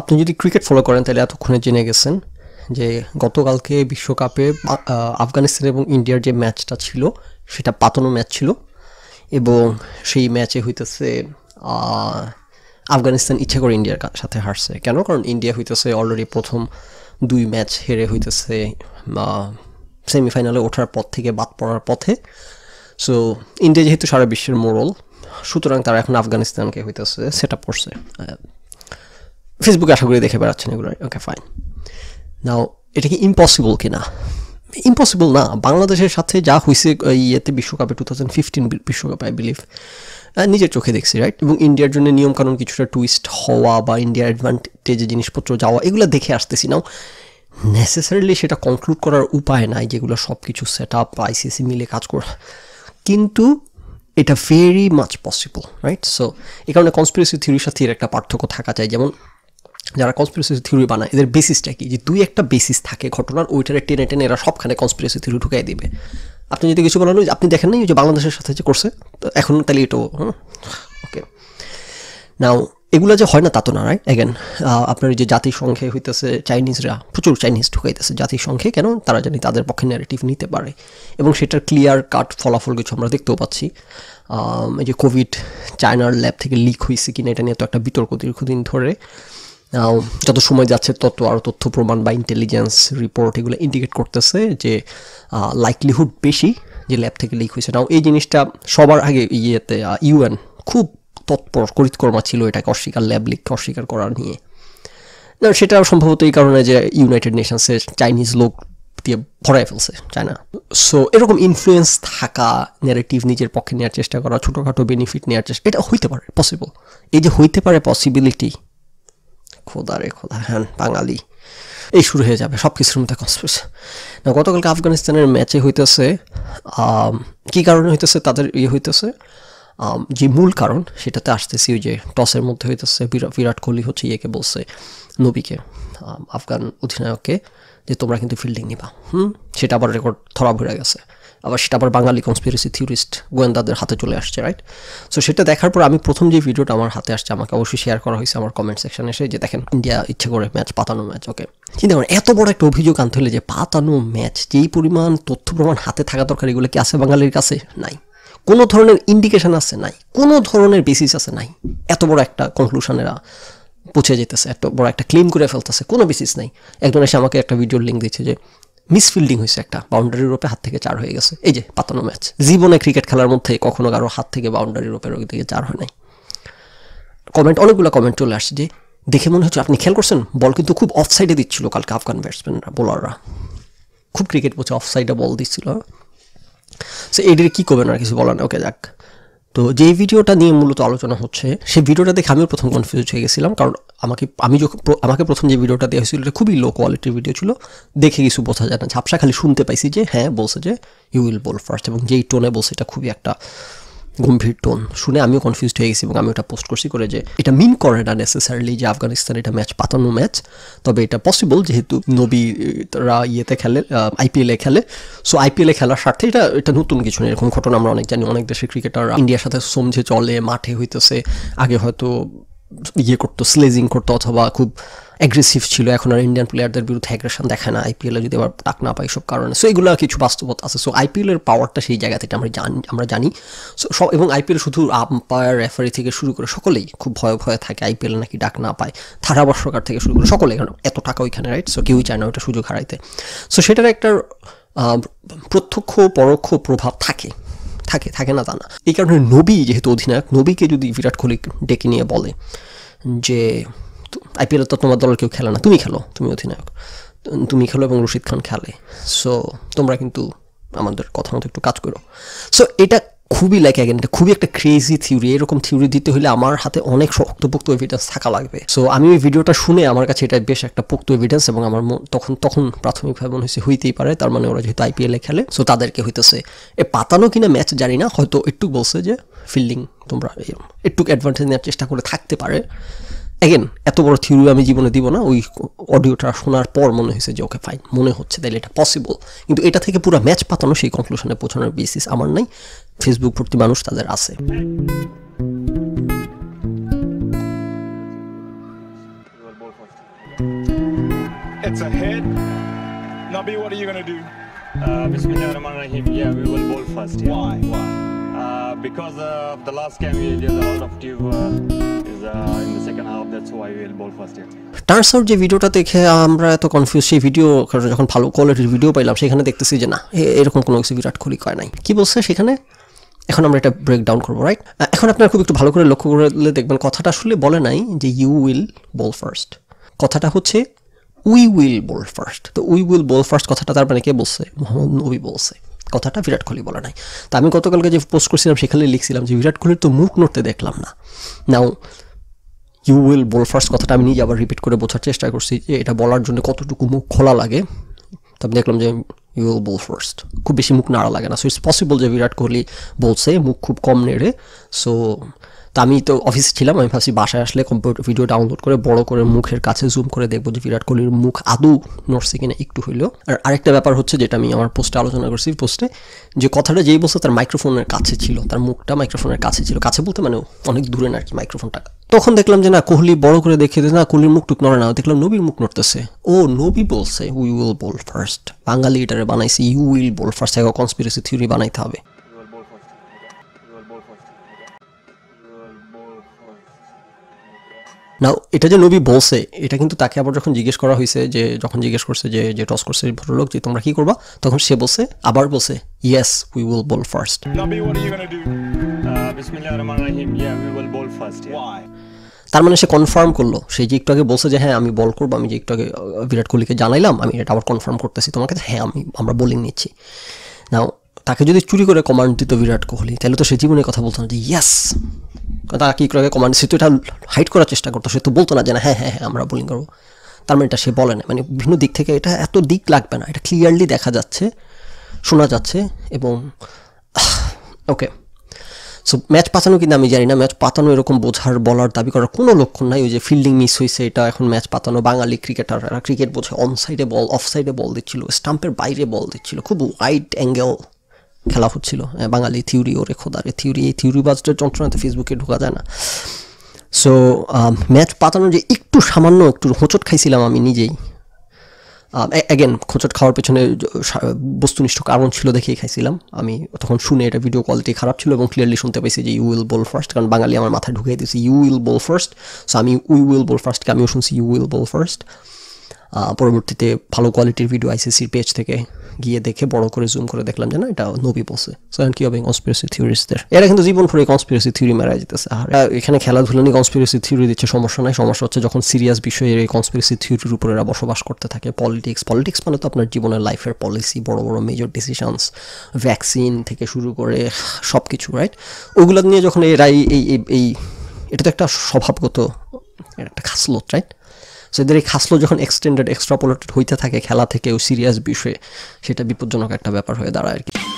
আপনি যদি cricket follow করেন তাহলে এতক্ষণে জেনে গেছেন যে গতকালকে বিশ্বকাপে আফগানিস্তান এবং ইন্ডিয়ার যে ম্যাচটা ছিল সেটা পাতানো ম্যাচ ছিল এবং সেই ম্যাচে হইতেছে আফগানিস্তান ইচ্ছা করে ইন্ডিয়ার সাথে হারছে কেন কারণ ইন্ডিয়া হইতেছে অলরেডি প্রথম দুই ম্যাচ হেরে হইতেছে সেমিফাইনালে ওঠার পর থেকে বাদ পড়ার পথে সো ইন্ডিয়া যেহেতু সারা বিশ্বের মোরল সুতরাং তারা এখন আফগানিস্তানকে হইতেছে সেট আপ করছে ফেসবুকে আশা করি দেখে বেড়াচ্ছেন এগুলো ওকে ফাইন নাও এটা কি ইম্পসিবল কি না ইম্পসিবল না বাংলাদেশের সাথে যা হয়েছে ইয়েতে বিশ্বকাপে টু থাউজেন্ড ফিফটিন বিশ্বকাপে আই বিলিভ নিজের চোখে দেখছি রাইট এবং ইন্ডিয়ার জন্য নিয়মকানুন কিছুটা টুইস্ট হওয়া বা ইন্ডিয়ার অ্যাডভান্টেজে জিনিসপত্র যাওয়া এগুলো দেখে আসতেছি নাও নেসেসারিলি সেটা কনক্লুড করার উপায় নাই যেগুলো সব কিছু সেট আপ আইসিসি মিলে কাজ করা কিন্তু এটা very much possible right so এ কারণে কনস্পিরেসি থিওরির সাথে এর একটা পার্থক্য থাকা চাই যেমন যারা কনস্পিরেসি থিওরি বানায় এদের বেসিসটা কি যে দুই একটা বেসিস থাকে ঘটনার ওইটারে টেনে টেনে এরা সবখানে কনস্পিরেসি থিওরি ঢুকাই দিবে আপনি যদি কিছু বলেন আপনি দেখেন নাই যে বাংলাদেশের সাথে যে করছে তো এখন তাহলে এটাও ওকে নাও এগুলো যে হয় না তা তো না রায় অ্যাগেন আপনার যে জাতিসংঘে হইতেছে চাইনিজরা প্রচুর চাইনিজ ঢুকাইতেছে জাতিসংঘে কেন তারা জানি তাদের পক্ষে ন্যারেটিভ নিতে পারে এবং সেটার ক্লিয়ার কাট ফলাফল কিছু আমরা দেখতেও পাচ্ছি এই যে কোভিড চায়নার ল্যাব থেকে লিক হয়েছে কিনা এটা নিয়ে তো একটা বিতর্ক দীর্ঘদিন ধরে যত সময় যাচ্ছে তত আরও তথ্য প্রমাণ বা ইন্টেলিজেন্স রিপোর্ট এগুলো ইন্ডিকেট করতেছে যে লাইকলিহুড বেশি যে ল্যাব থেকে লিক হয়েছে নাও এই জিনিসটা সবার আগে ইয়েতে ইউএন খুব তৎপর করিতকর্মা ছিল এটাকে অস্বীকার ল্যাব লিক অস্বীকার করা নিয়ে না সেটা সম্ভবত এই কারণে যে ইউনাইটেড নেশনসের চাইনিজ লোক দিয়ে ভরাই ফেলছে চায়না সো এরকম ইনফ্লুয়েন্স থাকা ন্যারেটিভ নিজের পক্ষে নেওয়ার চেষ্টা করা ছোটোখাটো বেনিফিট নেওয়ার চেষ্টা এটা হইতে পারে পসিবল এই যে হইতে পারে পসিবিলিটি খোদা রে খোদা হ্যাঁ বাঙালি এই শুরু হয়ে যাবে সব কিছুর মধ্যে কনস্পিরেসি না গতকালকে আফগানিস্তানের ম্যাচে হইতেছে কি কারণে হইতেছে তাদের ইয়ে হইতেছে যে মূল কারণ সেটাতে আসতেছি ওই যে টসের মধ্যে হইতেছে বিরাট কোহলি হচ্ছে ইয়েকে বলছে নবীকে আফগান অধিনায়ককে যে তোমরা কিন্তু ফিল্ডিং নিবা হুম সেটা আবার রেকর্ড ধরা ভরে গেছে আবার সেটা আবার বাঙালি কনস্পিরেসি থিওরিস্ট গোয়েন্দাদের হাতে চলে আসছে রাইট সো সেটা দেখার পর আমি প্রথম যে ভিডিওটা আমার হাতে আসছে আমাকে অবশ্যই শেয়ার করা হয়েছে আমার কমেন্ট সেকশনে এসে যে দেখেন ইন্ডিয়া ইচ্ছে করে ম্যাচ পাতানো ম্যাচ ওকে চিন্তা করেন এত বড় একটা অভিযোগ আনতে হলে যে পাতানো ম্যাচ যেই পরিমাণ তথ্য প্রমাণ হাতে থাকা দরকার এগুলো কি আছে বাঙালির কাছে নাই কোনো ধরনের ইন্ডিকেশন আছে নাই কোনো ধরনের বেসিস আছে নাই এত বড় একটা কনক্লুশনেরা পৌঁছে যেতেছে এত বড় একটা ক্লেম করে ফেলতেছে কোনো বেসিস নাই একজন এসে আমাকে একটা ভিডিওর লিঙ্ক দিচ্ছে যে মিসফিল্ডিং হয়েছে একটা বাউন্ডারি রোপে হাত থেকে চার হয়ে গেছে এই যে পাতানো ম্যাচ জীবনে ক্রিকেট খেলার মধ্যে কখনো কারো হাত থেকে বাউন্ডারি রোপে রোগ দিকে চার হয় নাই কমেন্ট অনেকগুলো কমেন্ট চলে আসছে যে দেখে মনে হচ্ছে আপনি খেয়াল করছেন বল কিন্তু খুব অফ সাইডে দিচ্ছিল কালকে আফগান ব্যাটসম্যানরা বোলাররা খুব ক্রিকেট বলছে অফ সাইডে বল দিচ্ছিল সে এটির কী করবেন আর কিছু বলার ওকে যাক তো যে ভিডিওটা নিয়ে মূলত আলোচনা হচ্ছে সেই ভিডিওটা দেখে আমিও প্রথম কনফিউজ হয়ে গেছিলাম কারণ আমাকে আমি যখন আমাকে প্রথম যে ভিডিওটা দেওয়া হয়েছিল এটা খুবই লো কোয়ালিটির ভিডিও ছিল দেখে কিছু বোঝা যায় না ঝাপসা খালি শুনতে পাইছি যে হ্যাঁ বলছে যে ইউ উইল বল ফার্স্ট এবং যেই টোনে বলছে এটা খুবই একটা গম্ভীর টোন শুনে আমিও কনফিউজড হয়ে গেছি এবং আমি ওটা পোস্ট করছি করে যে এটা মিন করে না নেসেসারিলি যে আফগানিস্তান এটা ম্যাচ পাতানো ম্যাচ তবে এটা পসিবল যেহেতু নবীরা ইয়েতে খেলে আইপিএলে খেলে সো আইপিএলে খেলার স্বার্থে এটা এটা নতুন কিছু নেই এরকম ঘটনা আমরা অনেক জানি অনেক দেশের ক্রিকেটার ইন্ডিয়ার সাথে সমঝে চলে মাঠে হইতেছে আগে হয়তো ইয়ে করতো স্লেজিং করতো অথবা খুব অ্যাগ্রেসিভ ছিল এখন আর ইন্ডিয়ান প্লেয়ারদের বিরুদ্ধে অ্যাগ্রেশন দেখে না আইপিএলে যদি আবার টাক না পাই সব কারণে সো এগুলো কিছু বাস্তবতা আছে সো আইপিএলের পাওয়ারটা সেই জায়গা থেকে আমরা জানি আমরা জানি সো সব এবং আইপিএল শুধু আম্পায়ার রেফারি থেকে শুরু করে সকলেই খুব ভয় ভয়ে থাকে আইপিএল নাকি ডাক না পায় ধারাবর্ষকার থেকে শুরু করে সকলে কারণ এত টাকা ওইখানে রাইট সো কেউই চায় না ওইটা সুযোগ হারাইতে সো সেটার একটা প্রত্যক্ষ পরোক্ষ প্রভাব থাকে থাকে থাকে না তা না এই কারণে নবী যেহেতু অধিনায়ক নবীকে যদি বিরাট কোহলি ডেকে নিয়ে বলে যে আইপিএল তো তোমার দলের কেউ খেলে না তুমি খেলো তুমি অধিনায়ক তুমি খেলো এবং রশিদ খান খেলে সো তোমরা কিন্তু আমাদের কথা মতো একটু কাজ করো সো এটা খুবই লাইক অ্যাগেন এটা খুবই একটা ক্রেজি থিওরি এরকম থিওরি দিতে হলে আমার হাতে অনেক শক্তপোক্ত এভিডেন্স থাকা লাগবে সো আমি ওই ভিডিওটা শুনে আমার কাছে এটা বেশ একটা পোক্ত এভিডেন্স এবং আমার তখন তখন প্রাথমিকভাবে মনে হয়েছে হইতেই পারে তার মানে ওরা যেহেতু আইপিএলে খেলে সো তাদেরকে হইতেছে এ পাতানো কিনা ম্যাচ জানি না হয়তো একটু বলছে যে ফিল্ডিং তোমরা একটু অ্যাডভান্টেজ নেওয়ার চেষ্টা করে থাকতে পারে অ্যাগেন এত বড় থিওরি আমি জীবনে দিব না ওই অডিওটা শোনার পর মনে হয়েছে যে ওকে ফাইন মনে হচ্ছে তাহলে এটা পসিবল কিন্তু এটা থেকে পুরো ম্যাচ পাতানো সেই কনক্লুশনে পৌঁছানোর বেসিস আমার নাই ফেসবুক প্রতি মানুষ তাদের আছে second half. যে ভিডিওটা দেখে আমরা এত কনফিউজ সেই ভিডিও যখন ভালো কোয়ালিটির ভিডিও পাইলাম সেখানে দেখতেছি যে না এরকম কোনো কিছু বিরাট কোহলি কয় নাই কি বলছে সেখানে এখন আমরা এটা ব্রেকডাউন করবো রাইট এখন আপনার খুব একটু ভালো করে লক্ষ্য করলে দেখবেন কথাটা আসলে বলে নাই যে ইউ উইল বল ফার্স্ট কথাটা হচ্ছে উই উইল বল ফার্স্ট তো উই উইল বল ফার্স্ট কথাটা তার মানে কে বলছে মোহাম্মদ নবী বলছে কথাটা বিরাট কোহলি বলা নাই তা আমি গতকালকে যে পোস্ট করছিলাম সেখানে লিখছিলাম যে বিরাট কোহলির তো মুখ নড়তে দেখলাম না now you will bowl first কথাটা আমি নিজে আবার রিপিট করে বোঝার চেষ্টা করছি যে এটা বলার জন্য কতটুকু মুখ খোলা লাগে আমি দেখলাম যে ইউ উইল বল ফার্স্ট খুব বেশি মুখ নাড়া লাগে না সো ইটস পসিবল যে বিরাট কোহলি বলছে মুখ খুব কম নেড়ে সো তো আমি তো অফিসে ছিলাম আমি ভাবছি বাসায় আসলে কম্পিউটার ভিডিও ডাউনলোড করে বড় করে মুখের কাছে জুম করে দেখবো যে বিরাট কোহলির মুখ আদৌ নড়ছে কিনা একটু হইলেও আর আরেকটা ব্যাপার হচ্ছে যেটা আমি আমার পোস্টে আলোচনা করছি পোস্টে যে কথাটা যেই বলছে তার মাইক্রোফোনের কাছে ছিল তার মুখটা মাইক্রোফোনের কাছে ছিল কাছে বলতে মানে অনেক দূরে না আর কি মাইক্রোফোনটা তখন দেখলাম যে না কোহলি বড় করে দেখে না কোহলির মুখ টুক নড়ে না দেখলাম নবীর মুখ নড়তেছে ও নবী বলছে we will bowl first Bengali এটারে বানাইছে ইউ উইল বল ফার্স্ট এক কনসপিরেসি থিওরি বানাইতে হবে নাও এটা যে নবী বলছে এটা কিন্তু তাকে আবার যখন জিজ্ঞেস করা হয়েছে যে যখন জিজ্ঞেস করছে যে যে টস করছে ভদ্রলোক যে তোমরা কি করবা তখন সে বলছে আবার বলছে yes we will bowl first তার মানে সে কনফার্ম করলো সে যে একটু আগে বলছে যে হ্যাঁ আমি বল করবো আমি যে একটু আগে বিরাট কোহলিকে জানাইলাম আমি এটা আবার কনফার্ম করতেছি তোমার কাছে হ্যাঁ আমি আমরা বোলিং নিচ্ছি নাও তাকে যদি চুরি করে কমান্ড দিত বিরাট কোহলি তাহলে তো সে জীবনে কথা বলতো না যে ইয়াস তারা কী করে কমান্ড সে তো এটা হাইট করার চেষ্টা করতো সে তো বলতো না যে না হ্যাঁ হ্যাঁ হ্যাঁ আমরা বোলিং করবো তার মানে এটা সে বলে না মানে বিভিন্ন দিক থেকে এটা এত দিক লাগবে না এটা ক্লিয়ারলি দেখা যাচ্ছে শোনা যাচ্ছে এবং ওকে সো ম্যাচ পাতানো কিন্তু আমি জানি না ম্যাচ পাতানো এরকম বোঝার বলার দাবি করার কোনো লক্ষণ নাই ওই যে ফিল্ডিং মিস হয়েছে এটা এখন ম্যাচ পাতানো বাঙালি ক্রিকেটাররা ক্রিকেট বোঝে অন সাইডে বল অফ সাইডে বল দিচ্ছিল স্টাম্পের বাইরে বল দিচ্ছিল খুব ওয়াইড অ্যাঙ্গেল খেলা হচ্ছিল বাঙালি থিওরি ওরে খোদারে থিওরি এই বাজটার যন্ত্রণাতে ফেসবুকে ঢোকা যায় না সো ম্যাচ পাতানো যে একটু সামান্য একটু হোঁচট খাইছিলাম আমি নিজেই অ্যাগেন খোঁচট খাওয়ার পেছনে বস্তুনিষ্ঠ কারণ ছিল দেখেই খাইছিলাম আমি তখন শুনে এটা ভিডিও কোয়ালিটি খারাপ ছিল এবং ক্লিয়ারলি শুনতে পেয়েছি যে ইউ উইল বল ফার্স্ট কারণ বাঙালি আমার মাথায় ঢুকিয়ে দিয়েছি you will bowl first so আমি উই উইল বল ফার্স্টকে আমিও শুনছি ইউ উইল বল ফার্স্ট পরবর্তীতে ভালো কোয়ালিটির ভিডিও আইসিসির পেজ থেকে গিয়ে দেখে বড় করে জুম করে দেখলাম যে না এটা নবী বসে সো কী হবে কনসপিরেসি থিওরিস্টদের এরা কিন্তু জীবন ভরে কনসপিরেসি থিওরি মারা যেতেছে আর এখানে খেলাধুলা নিয়ে কনসপিরেসি থিওরি দিচ্ছে সমস্যা নাই সমস্যা হচ্ছে যখন সিরিয়াস বিষয়ে এই কনসপিরেসি থিওরির উপরে এরা বসবাস করতে থাকে পলিটিক্স পলিটিক্স মানে তো আপনার জীবনের লাইফের পলিসি বড় বড় মেজর ডিসিশনস ভ্যাকসিন থেকে শুরু করে সব কিছু রাইট ওগুলো নিয়ে যখন এরাই এই এই এটা তো একটা স্বভাবগত একটা খাসলত রাইট সেদের এই খাসলো যখন এক্সটেন্ডেড এক্সট্রাপোলেটেড হইতে থাকে খেলা থেকে ও সিরিয়াস বিষয়ে সেটা বিপজ্জনক একটা ব্যাপার হয়ে দাঁড়ায় আর কি